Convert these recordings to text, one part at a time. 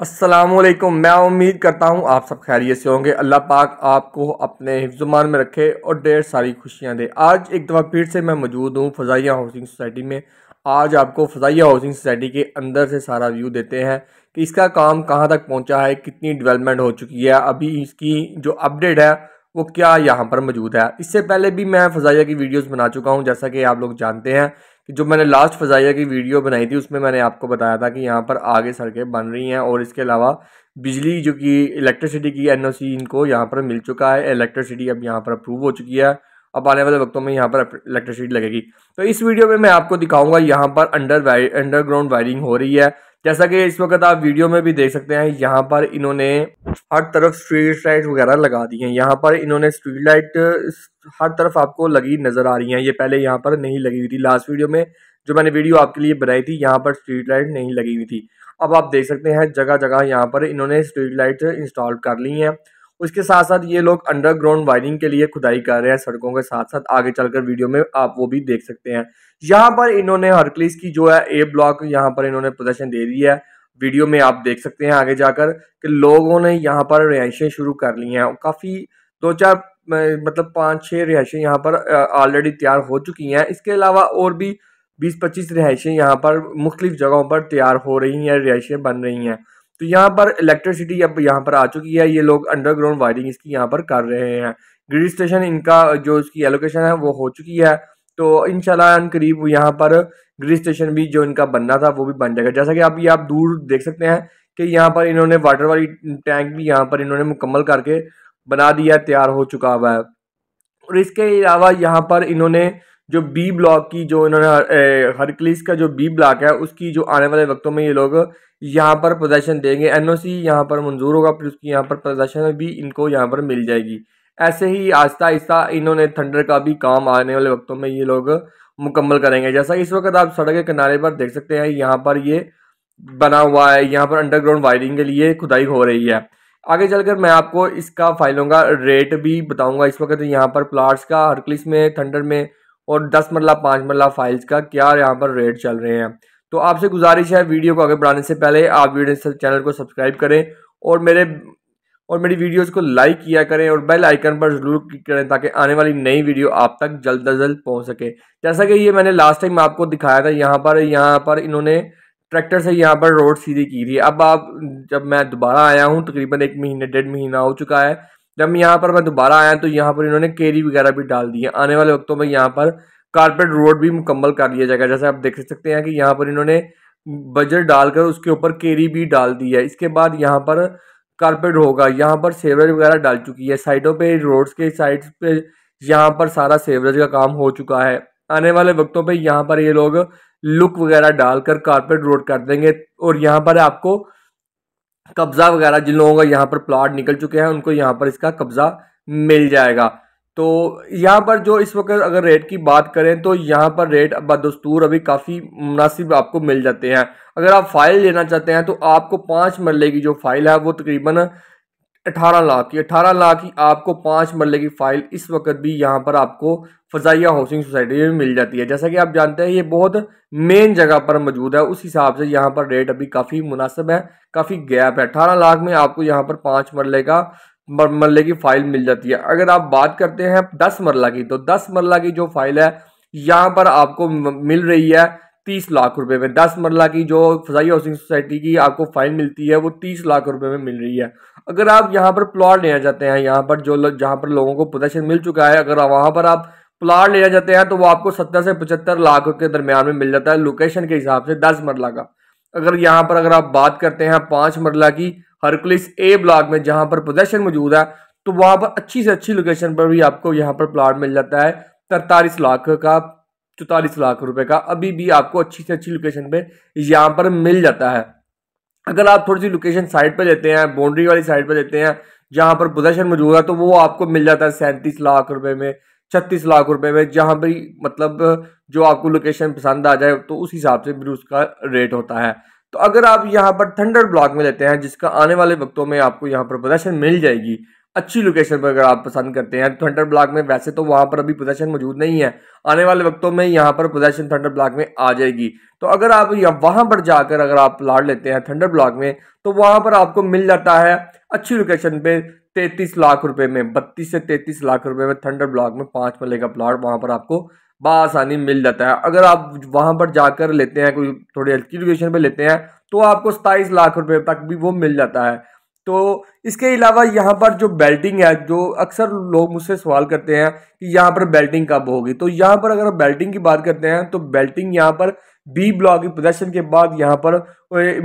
असलम मैं उम्मीद करता हूँ आप सब खैरियत से होंगे अल्लाह पाक आपको अपने हिफ्जुमान में रखे और ढेर सारी खुशियाँ दे आज एक दफ़ा फिर से मैं मौजूद हूँ फ़जाइया हाउसिंग सोसाइटी में आज आपको फ़जाइया हाउसिंग सोसाइटी के अंदर से सारा व्यू देते हैं कि इसका काम कहाँ तक पहुँचा है कितनी डिवेलपमेंट हो चुकी है अभी इसकी जो अपडेट है वो क्या यहाँ पर मौजूद है इससे पहले भी मैं फ़जाइया की वीडियोज़ बना चुका हूँ जैसा कि आप लोग जानते हैं जो मैंने लास्ट फ़जाइया की वीडियो बनाई थी उसमें मैंने आपको बताया था कि यहाँ पर आगे सड़कें बन रही हैं और इसके अलावा बिजली जो कि इलेक्ट्रिसिटी की एन इनको यहाँ पर मिल चुका है इलेक्ट्रिसिटी अब यहाँ पर अप्रूव हो चुकी है अब आने वाले वक्तों में यहाँ पर इलेक्ट्रिसिटी लगेगी तो इस वीडियो में मैं आपको दिखाऊंगा यहाँ पर अंडर वायर अंडरग्राउंड वायरिंग हो रही है जैसा कि इस वक्त आप वीडियो में भी देख सकते हैं यहाँ पर इन्होंने हर तरफ स्ट्रीट लाइट वगैरह लगा दी हैं यहाँ पर इन्होंने स्ट्रीट लाइट हर तरफ आपको लगी नज़र आ रही हैं ये पहले यहाँ पर नहीं लगी हुई थी लास्ट वीडियो में जो मैंने वीडियो आपके लिए बनाई थी यहाँ पर स्ट्रीट लाइट नहीं लगी हुई थी अब आप देख सकते हैं जगह जगह यहाँ पर इन्होंने स्ट्रीट लाइट इंस्टॉल कर ली हैं उसके साथ साथ ये लोग अंडरग्राउंड वायरिंग के लिए खुदाई कर रहे हैं सड़कों के साथ साथ आगे चलकर वीडियो में आप वो भी देख सकते हैं यहाँ पर इन्होंने हरक्लिस की जो है ए ब्लॉक यहाँ पर इन्होंने प्रदर्शन दे दिया है वीडियो में आप देख सकते हैं आगे जाकर कि लोगों ने यहाँ पर रिहाइशें शुरू कर ली हैं काफ़ी दो चार मतलब पाँच छः रिहाइशें यहाँ पर ऑलरेडी तैयार हो चुकी हैं इसके अलावा और भी बीस पच्चीस रिहाइशें यहाँ पर मुख्तलिफ जगहों पर तैयार हो रही हैं रिहाइशें बन रही हैं तो यहाँ पर इलेक्ट्रिसिटी अब यहाँ पर आ चुकी है ये लोग अंडरग्राउंड वायरिंग इसकी यहाँ पर कर रहे हैं ग्रिड स्टेशन इनका जो इसकी एलोकेशन है वो हो चुकी है तो इन करीब यहाँ पर ग्रिड स्टेशन भी जो इनका बनना था वो भी बन जाएगा जैसा कि आप ये आप दूर देख सकते हैं कि यहाँ पर इन्होंने वाटर वाली टैंक भी यहाँ पर इन्होंने मुकम्मल करके बना दिया तैयार हो चुका हुआ है और इसके अलावा यहाँ पर इन्होंने जो बी ब्लॉक की जो इन्होंने हरकलीस का जो बी ब्लॉक है उसकी जो आने वाले वक्तों में ये लोग यहाँ पर प्रदर्शन देंगे एन ओ सी यहाँ पर मंजूर होगा फिर उसकी यहाँ पर प्रदर्शन भी इनको यहाँ पर मिल जाएगी ऐसे ही आहिस्ता आहिस्ता इन्होंने थंडर का भी काम आने वाले वक्तों में ये लोग मुकम्मल करेंगे जैसा इस वक्त आप सड़क के किनारे पर देख सकते हैं यहाँ पर ये बना हुआ है यहाँ पर अंडरग्राउंड वायरिंग के लिए खुदाई हो रही है आगे चलकर मैं आपको इसका फाइलों का रेट भी बताऊंगा इस वक्त यहाँ पर प्लाट्स का हरकलिस में थंडर में और दस मरला पाँच मरला फाइल्स का क्या यहाँ पर रेट चल रहे हैं तो आपसे गुजारिश है वीडियो को आगे बढ़ाने से पहले आप वीडियो चैनल को सब्सक्राइब करें और मेरे और मेरी वीडियोस को लाइक किया करें और बेल आइकन पर जरूर क्लिक करें ताकि आने वाली नई वीडियो आप तक जल्द अज जल्द पहुँच सके जैसा कि ये मैंने लास्ट टाइम आपको दिखाया था यहाँ पर यहाँ पर इन्होंने ट्रैक्टर से यहाँ पर रोड सीधी की थी अब आप जब मैं दोबारा आया हूँ तकरीबन एक महीने डेढ़ महीना हो चुका है जब यहाँ पर मैं दोबारा आया तो यहाँ पर इन्होंने केरी वगैरह भी डाल दी है आने वाले वक्तों में यहाँ पर कारपेट रोड भी मुकम्मल कर लिया जाएगा जैसे आप देख सकते हैं कि यहाँ पर इन्होंने बजट डालकर उसके ऊपर केरी भी डाल दी है इसके बाद यहाँ पर कारपेट होगा यहाँ पर सेवरेज वगैरह डाल चुकी है साइडों पर रोड्स के साइड पे यहाँ पर सारा सेवरेज का काम हो चुका है आने वाले वक्तों पर यहाँ पर ये लोग लुक वगैरह डालकर कारपेट रोड कर देंगे और यहाँ पर आपको कब्ज़ा वगैरह जिन लोगों का यहाँ पर प्लाट निकल चुके हैं उनको यहाँ पर इसका कब्ज़ा मिल जाएगा तो यहाँ पर जो इस वक्त अगर रेट की बात करें तो यहाँ पर रेट बदस्तूर अभी काफ़ी मुनासिब आपको मिल जाते हैं अगर आप फ़ाइल लेना चाहते हैं तो आपको पाँच मरले की जो फ़ाइल है वो तकरीबन अठारह लाख की अठारह लाख की आपको पाँच मरले की फ़ाइल इस वक्त भी यहाँ पर आपको फजाइया हाउसिंग सोसाइटी में मिल जाती है जैसा कि आप जानते हैं ये बहुत मेन जगह पर मौजूद है उस हिसाब से यहाँ पर रेट अभी काफ़ी मुनासिब है काफ़ी गैप है अठारह लाख में आपको यहाँ पर पाँच मरले का मरले की फ़ाइल मिल जाती है अगर आप बात करते हैं दस मरला की तो दस मरला की जो फ़ाइल है यहाँ पर आपको मिल रही है तीस लाख रुपए में दस मरला की जो फजाई हाउसिंग सोसाइटी की आपको फाइल मिलती है वो तीस लाख रुपए में मिल रही है अगर आप यहाँ पर प्लाट लेना चाहते हैं यहाँ पर जो जहाँ पर लोगों को पोजेशन मिल चुका है अगर वहाँ पर आप प्लाट लेना चाहते हैं तो वो आपको सत्तर से पचहत्तर लाख के दरमियान में मिल जाता है लोकेशन के हिसाब से दस मरला का अगर यहाँ पर अगर आप बात करते हैं पाँच मरला की हरकुलिस ए ब्लॉक में जहाँ पर पोजेशन मौजूद है तो वहाँ पर अच्छी से अच्छी लोकेशन पर भी आपको यहाँ पर प्लाट मिल जाता है तरतालीस लाख का चौतालीस लाख रुपए का अभी भी आपको अच्छी से अच्छी लोकेशन पे यहाँ पर मिल जाता है अगर आप थोड़ी सी लोकेशन साइड पर लेते हैं बाउंड्री वाली साइड पर लेते हैं जहाँ पर पोजेशन मौजूद है तो वो आपको मिल जाता है सैंतीस लाख रुपए में छत्तीस लाख रुपए में जहाँ पर मतलब जो आपको लोकेशन पसंद आ जाए तो उस हिसाब से भी उसका रेट होता है तो अगर आप यहाँ पर थंडर ब्लॉक में लेते हैं जिसका आने वाले वक्तों में आपको यहाँ पर प्रदर्शन मिल जाएगी अच्छी लोकेशन पर अगर आप पसंद करते हैं थंडर ब्लॉक में वैसे तो वहाँ पर अभी पोजेशन मौजूद नहीं है आने वाले वक्तों में यहाँ पर पोजेशन थंडर ब्लॉक में आ जाएगी तो अगर आप वहाँ पर जाकर अगर आप प्लाट लेते हैं थंडर ब्लॉक में तो वहाँ पर आपको मिल जाता है अच्छी लोकेशन पे तैतीस लाख रुपए में बत्तीस से तैतीस लाख रुपए में थंडर ब्लॉक में पाँच मल्ले का प्लाट वहाँ पर आपको बासानी मिल जाता है अगर आप वहाँ पर जाकर लेते हैं कोई थोड़ी हल्की लोकेशन पर लेते हैं तो आपको सताईस लाख रुपए तक भी वो मिल जाता है तो इसके अलावा यहाँ पर जो बेल्टिंग है जो अक्सर लोग मुझसे सवाल करते हैं कि यहाँ पर बेल्टिंग कब होगी तो यहाँ पर अगर बेल्टिंग की बात करते हैं तो बेल्टिंग यहाँ पर बी ब्लॉक के प्रदर्शन के बाद यहाँ पर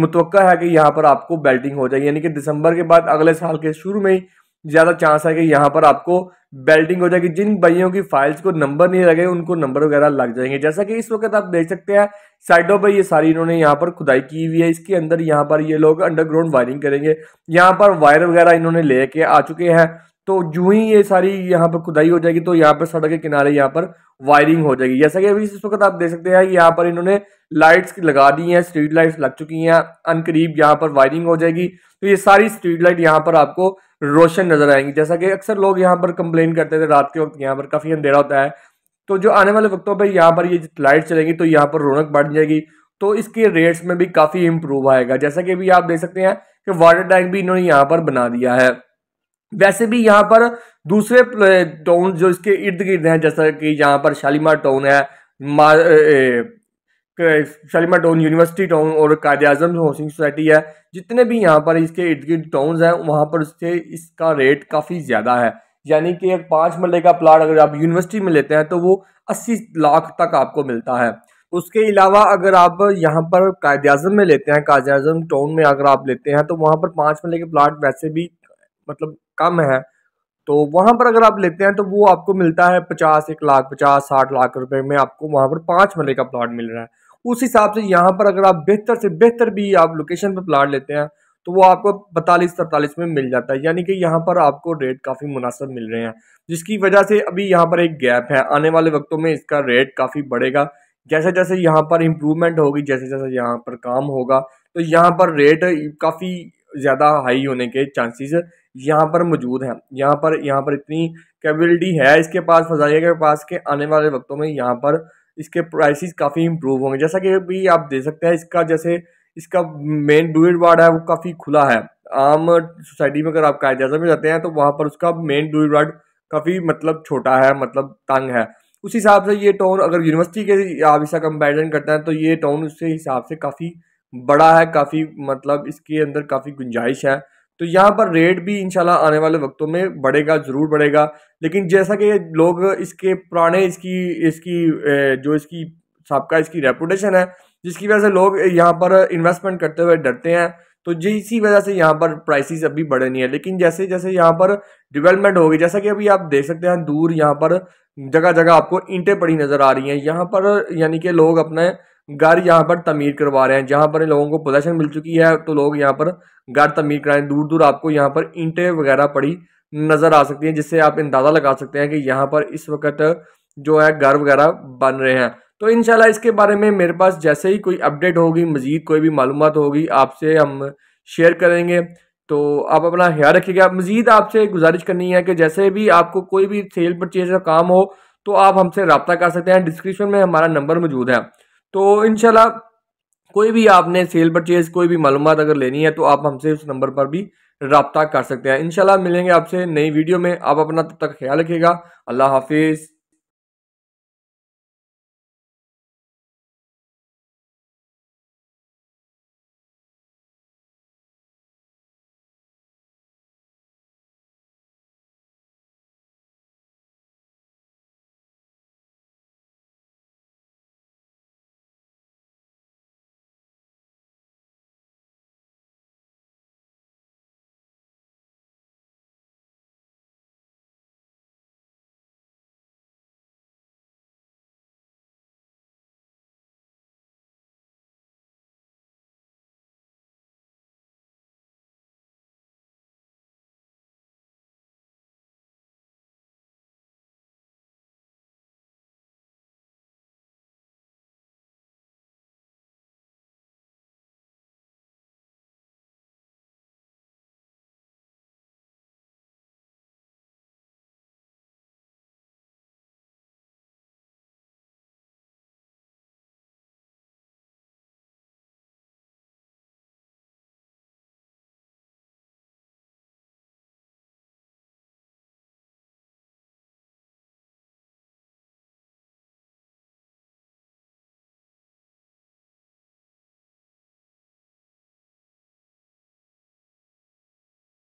मुतवक़ा है कि यहाँ पर आपको बेल्टिंग हो जाएगी यानी कि दिसंबर के बाद अगले साल के शुरू में ही ज़्यादा चांस है कि यहाँ पर आपको बेल्टिंग हो जाएगी जिन भाइयों की फाइल्स को नंबर नहीं लगे उनको नंबर वगैरह लग जाएंगे जैसा कि इस वक्त आप देख सकते हैं साइडों पर ये सारी इन्होंने यहाँ पर खुदाई की हुई है इसके अंदर यहाँ पर ये लोग अंडरग्राउंड वायरिंग करेंगे यहाँ पर वायर वगैरह इन्होंने लेके आ चुके हैं तो जू ही ये सारी यहाँ पर खुदाई हो जाएगी तो यहाँ पर सड़क के किनारे यहाँ पर वायरिंग हो जाएगी जैसा कि अभी इस वक्त आप देख सकते हैं यहाँ पर इन्होंने लाइट्स लगा दी हैं स्ट्रीट लाइट्स लग चुकी हैं अनकरीब यहाँ पर वायरिंग हो जाएगी तो ये सारी स्ट्रीट लाइट यहाँ पर आपको रोशन नजर आएंगी जैसा कि अक्सर लोग यहाँ पर कंप्लेन करते थे रात के वक्त यहाँ पर काफ़ी अंधेरा होता है तो जो आने वाले वक्तों पर यहाँ पर ये लाइट चलेंगी तो यहाँ पर रौनक बढ़ जाएगी तो इसके रेट्स में भी काफ़ी इम्प्रूव आएगा जैसा कि अभी आप देख सकते हैं कि वाटर टैंक भी इन्होंने यहाँ पर बना दिया है वैसे भी यहाँ पर दूसरे टाउन जो इसके इर्द गिर्द हैं जैसा कि यहाँ पर शालीमार टाउन है शालीमार टाउन यूनिवर्सिटी टाउन और कायद अजम हाउसिंग सोसाइटी है जितने भी यहाँ पर इसके इर्द गिर्द टाउन हैं वहाँ पर इसके इसका रेट काफ़ी ज़्यादा है यानी कि एक पाँच मरले का प्लाट अगर आप यूनिवर्सिटी में लेते हैं तो वो अस्सी लाख तक आपको मिलता है उसके अलावा अगर आप यहाँ पर कायद अजम में लेते हैं कायद अजम टाउन में अगर आप लेते हैं तो वहाँ पर पाँच मरले के प्लाट वैसे भी मतलब कम है तो वहाँ पर अगर आप लेते हैं तो वो आपको मिलता है पचास एक लाख पचास साठ लाख रुपए में आपको वहाँ पर पाँच मरले का प्लाट मिल रहा है उस हिसाब से यहाँ पर अगर आप बेहतर से बेहतर भी आप लोकेशन पर प्लाट लेते हैं तो वो आपको बतालीस तरतालीस में मिल जाता है यानी कि यहाँ पर आपको रेट काफ़ी मुनासब मिल रहे हैं जिसकी वजह से अभी यहाँ पर एक गैप है आने वाले वक्तों में इसका रेट काफ़ी बढ़ेगा जैसे जैसे यहाँ पर इम्प्रूवमेंट होगी जैसे जैसे यहाँ पर काम होगा तो यहाँ पर रेट काफ़ी ज़्यादा हाई होने के चांसेस यहाँ पर मौजूद है यहाँ पर यहाँ पर इतनी कैपेबिलिटी है इसके पास फजाइया के पास के आने वाले वक्तों में यहाँ पर इसके प्राइसेस काफ़ी इम्प्रूव होंगे जैसा कि भी आप देख सकते हैं इसका जैसे इसका मेन डुएट वार्ड है वो काफ़ी खुला है आम सोसाइटी में अगर आप कायजाजा में जाते हैं तो वहाँ पर उसका मेन डुएट वार्ड काफ़ी मतलब छोटा है मतलब तंग है उस हिसाब से ये टाउन अगर यूनिवर्सिटी के आप इसका कंपेरिजन करते हैं तो ये टाउन उसके हिसाब से काफ़ी बड़ा है काफ़ी मतलब इसके अंदर काफ़ी गुंजाइश है तो यहाँ पर रेट भी इंशाल्लाह आने वाले वक्तों में बढ़ेगा ज़रूर बढ़ेगा लेकिन जैसा कि लोग इसके पुराने इसकी इसकी जो इसकी सबका इसकी रेपुटेशन है जिसकी वजह से लोग यहाँ पर इन्वेस्टमेंट करते हुए डरते हैं तो इसी वजह से यहाँ पर प्राइसेस अभी बढ़े नहीं है लेकिन जैसे जैसे यहाँ पर डिवेलपमेंट होगी जैसा कि अभी आप देख सकते हैं दूर यहाँ पर जगह जगह आपको ईंटें पड़ी नज़र आ रही हैं यहाँ पर यानी कि लोग अपने घर यहाँ पर तमीर करवा रहे हैं जहाँ पर लोगों को पोजेशन मिल चुकी है तो लोग यहाँ पर घर तमीर कराएं दूर दूर आपको यहाँ पर ईंटें वगैरह पड़ी नज़र आ सकती हैं जिससे आप अंदाज़ा लगा सकते हैं कि यहाँ पर इस वक्त जो है घर वगैरह बन रहे हैं तो इन इसके बारे में मेरे पास जैसे ही कोई अपडेट होगी मज़ीद कोई भी मालूम होगी आपसे हम शेयर करेंगे तो आप अपना ख्याल रखिएगा मज़ीद आपसे गुजारिश करनी है कि जैसे भी आपको कोई भी सेल परचेज का काम हो तो आप हमसे रबता कर सकते हैं डिस्क्रिप्शन में हमारा नंबर मौजूद है तो इनशाला कोई भी आपने सेल परचेज कोई भी मालूम अगर लेनी है तो आप हमसे उस नंबर पर भी रबता कर सकते हैं इनशाला मिलेंगे आपसे नई वीडियो में आप अपना तब तक ख्याल रखिएगा अल्लाह हाफिज़